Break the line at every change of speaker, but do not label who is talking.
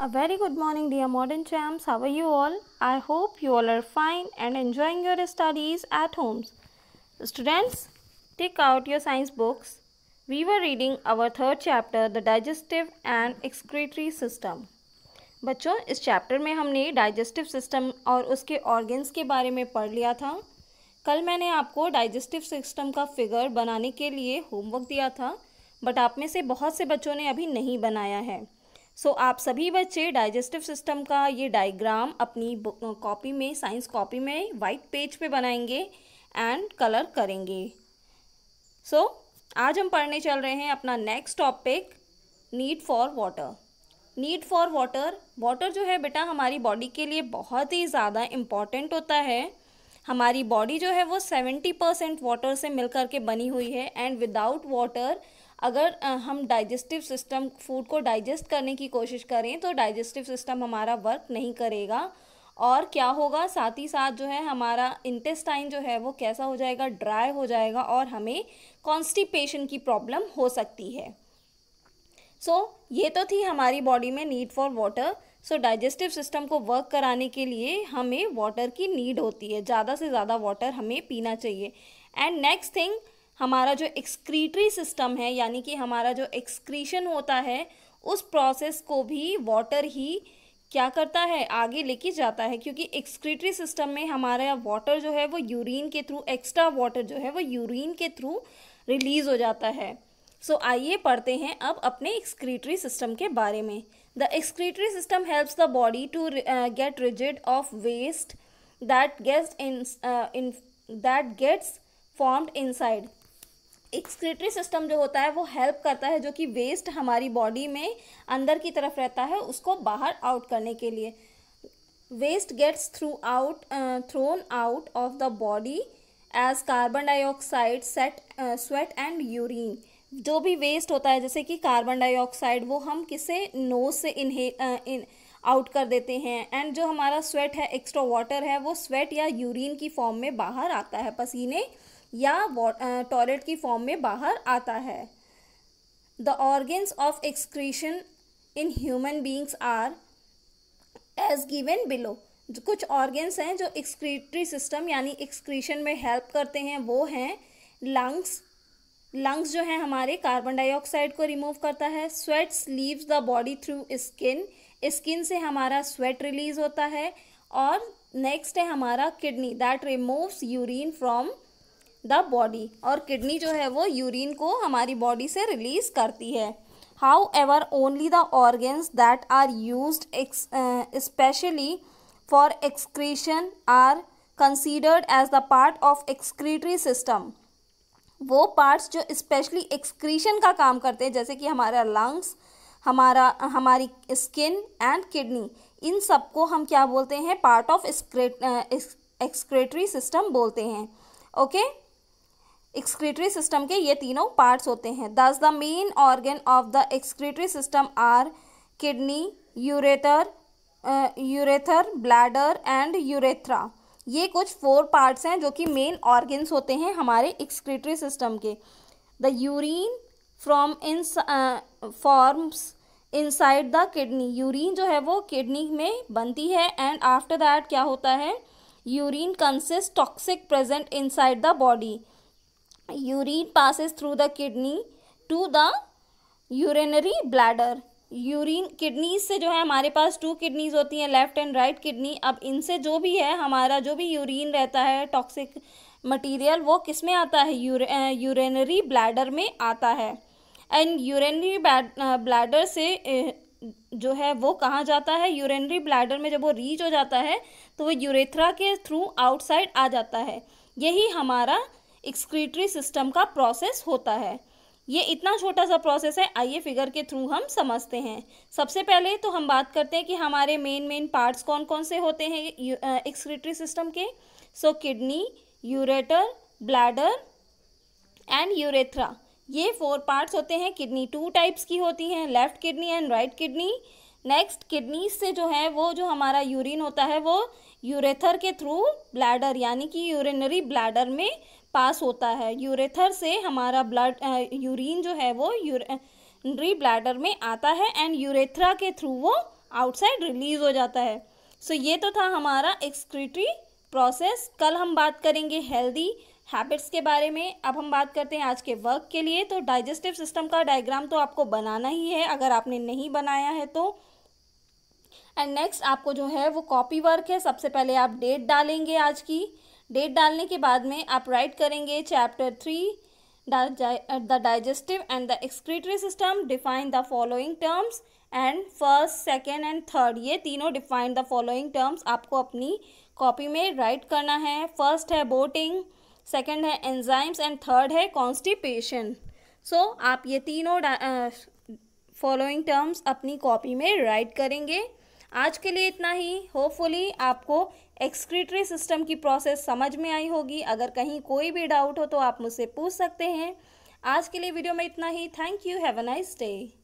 A very good morning dear modern champs. How are you all? I hope you all are fine and enjoying your studies at homes. Students, take out your science books. We were reading our third chapter the digestive and excretory system. बच्चों इस chapter में हमने digestive system और उसके organs के बारे में पढ़ लिया था कल मैंने आपको डाइजेस्टिव सिस्टम का फिगर बनाने के लिए होमवर्क दिया था बट आप में से बहुत से बच्चों ने अभी नहीं बनाया है सो आप सभी बच्चे डाइजेस्टिव सिस्टम का ये डायग्राम अपनी कॉपी में साइंस कॉपी में वाइट पेज पे बनाएंगे एंड कलर करेंगे सो so, आज हम पढ़ने चल रहे हैं अपना next topic need for water need for water water जो है बेटा हमारी बॉडी के लिए बहुत ही ज़्यादा इम्पॉर्टेंट होता है हमारी बॉडी जो है वो सेवेंटी परसेंट वाटर से मिल के बनी हुई है एंड विदाउट वाटर अगर हम डाइजेस्टिव सिस्टम फूड को डाइजेस्ट करने की कोशिश करें तो डाइजेस्टिव सिस्टम हमारा वर्क नहीं करेगा और क्या होगा साथ ही साथ जो है हमारा इंटेस्टाइन जो है वो कैसा हो जाएगा ड्राई हो जाएगा और हमें कॉन्स्टिपेशन की प्रॉब्लम हो सकती है सो so, ये तो थी हमारी बॉडी में need for water so digestive system को वर्क कराने के लिए हमें वाटर की नीड होती है ज़्यादा से ज़्यादा वाटर हमें पीना चाहिए एंड नेक्स्ट थिंग हमारा जो एक्सक्रीटरी सिस्टम है यानी कि हमारा जो एक्सक्रीशन होता है उस प्रोसेस को भी वाटर ही क्या करता है आगे लेके जाता है क्योंकि एक्सक्रीटरी सिस्टम में हमारा वाटर जो है वो यूरिन के थ्रू एक्स्ट्रा वाटर जो है वो यूरिन के थ्रू रिलीज़ हो जाता है सो so, आइए पढ़ते हैं अब अपने एक्सक्रीटरी सिस्टम के बारे में the excretory system helps the body to get rigid of waste that gets in that gets formed inside excretory system जो होता है वो हेल्प करता है जो कि वेस्ट हमारी बॉडी में अंदर की तरफ रहता है उसको बाहर आउट करने के लिए waste gets through out thrown out of the body as carbon dioxide set sweat and urine जो भी वेस्ट होता है जैसे कि कार्बन डाइऑक्साइड वो हम किसे नोज से इन्हे इन आउट कर देते हैं एंड जो हमारा स्वेट है एक्स्ट्रा वाटर है वो स्वेट या यूरिन की फॉर्म में बाहर आता है पसीने या टॉयलेट की फॉर्म में बाहर आता है the organs of excretion in human beings are as given below कुछ ऑर्गन्स हैं जो एक्सक्रीटरी सिस्टम यानी एक्सक्रीशन में हेल्प करते हैं वो हैं लंग्स लंग्स जो हैं हमारे कार्बन डाइऑक्साइड को रिमूव करता है sweats leaves the body through skin skin से हमारा स्वेट रिलीज होता है और नेक्स्ट है हमारा kidney that removes urine from the body और किडनी जो है वो यूरिन को हमारी बॉडी से रिलीज़ करती है however only the organs that are use specially for excretion are considered as the part of excretory system वो पार्ट्स जो स्पेशली एक्सक्रीशन का काम करते हैं जैसे कि हमारा लंग्स हमारा हमारी स्किन एंड किडनी इन सब को हम क्या बोलते हैं पार्ट ऑफ एक्सक्रेटरी सिस्टम बोलते हैं ओके okay? एक्सक्रीटरी सिस्टम के ये तीनों पार्ट्स होते हैं thus the main organ of the excretory system are kidney ureter urethra bladder and urethra ये कुछ फोर पार्ट्स हैं जो कि मेन ऑर्गन्स होते हैं हमारे एक्सक्रीटरी सिस्टम के the urine from in forms inside the kidney urine जो है वो किडनी में बनती है एंड आफ्टर दैट क्या होता है urine consist toxic present inside the body urine passes through the kidney to the urinary bladder urine kidney से जो है हमारे पास टू किडनीज होती हैं लेफ्ट एंड राइट किडनी अब इनसे जो भी है हमारा जो भी यूरिन रहता है टॉक्सिक मटेरियल वो किस में आता है यूरे यूरेनरी ब्लैडर में आता है एंड यूरेनरी ब्लैडर से जो है वो कहाँ जाता है यूरेनरी ब्लैडर में जब वो रीच हो जाता है तो वो यूरेथ्रा के थ्रू आउटसाइड आ जाता है यही हमारा एक्सक्रीटरी सिस्टम का प्रोसेस होता है ये इतना छोटा सा प्रोसेस है आइए फिगर के थ्रू हम समझते हैं सबसे पहले तो हम बात करते हैं कि हमारे मेन मेन पार्ट्स कौन कौन से होते हैं एक्सक्रीटरी सिस्टम के so kidney ureter bladder and urethra ये फोर पार्ट्स होते हैं किडनी टू टाइप्स की होती हैं left kidney and right kidney next kidney से जो है वो जो हमारा यूरिन होता है वो यूरेथर के थ्रू ब्लैडर यानी कि यूरिनरी ब्लैडर में पास होता है यूरेथर से हमारा ब्लड यूरिन जो है वो यूरिनरी ब्लैडर में आता है एंड यूरेथ्रा के थ्रू वो आउटसाइड रिलीज हो जाता है सो so, ये तो था हमारा एक्सक्रीटरी प्रोसेस कल हम बात करेंगे हेल्दी हैबिट्स के बारे में अब हम बात करते हैं आज के वर्क के लिए तो डाइजेस्टिव सिस्टम का डायग्राम तो आपको बनाना ही है अगर आपने नहीं बनाया है तो एंड नेक्स्ट आपको जो है वो कॉपी वर्क है सबसे पहले आप डेट डालेंगे आज की डेट डालने के बाद में आप राइट करेंगे chapter three the digestive and the excretory system define the following terms and first second and third ये तीनों डिफाइन द फॉलोइंग टर्म्स आपको अपनी कॉपी में राइट करना है फर्स्ट है बोटिंग सेकेंड है एंजाइम्स एंड थर्ड है कॉन्स्टिपेशन सो so, आप ये तीनों फॉलोइंग टर्म्स अपनी कॉपी में राइट करेंगे आज के लिए इतना ही होपफुली आपको एक्सक्रीटरी सिस्टम की प्रोसेस समझ में आई होगी अगर कहीं कोई भी डाउट हो तो आप मुझसे पूछ सकते हैं आज के लिए वीडियो में इतना ही thank you have a nice day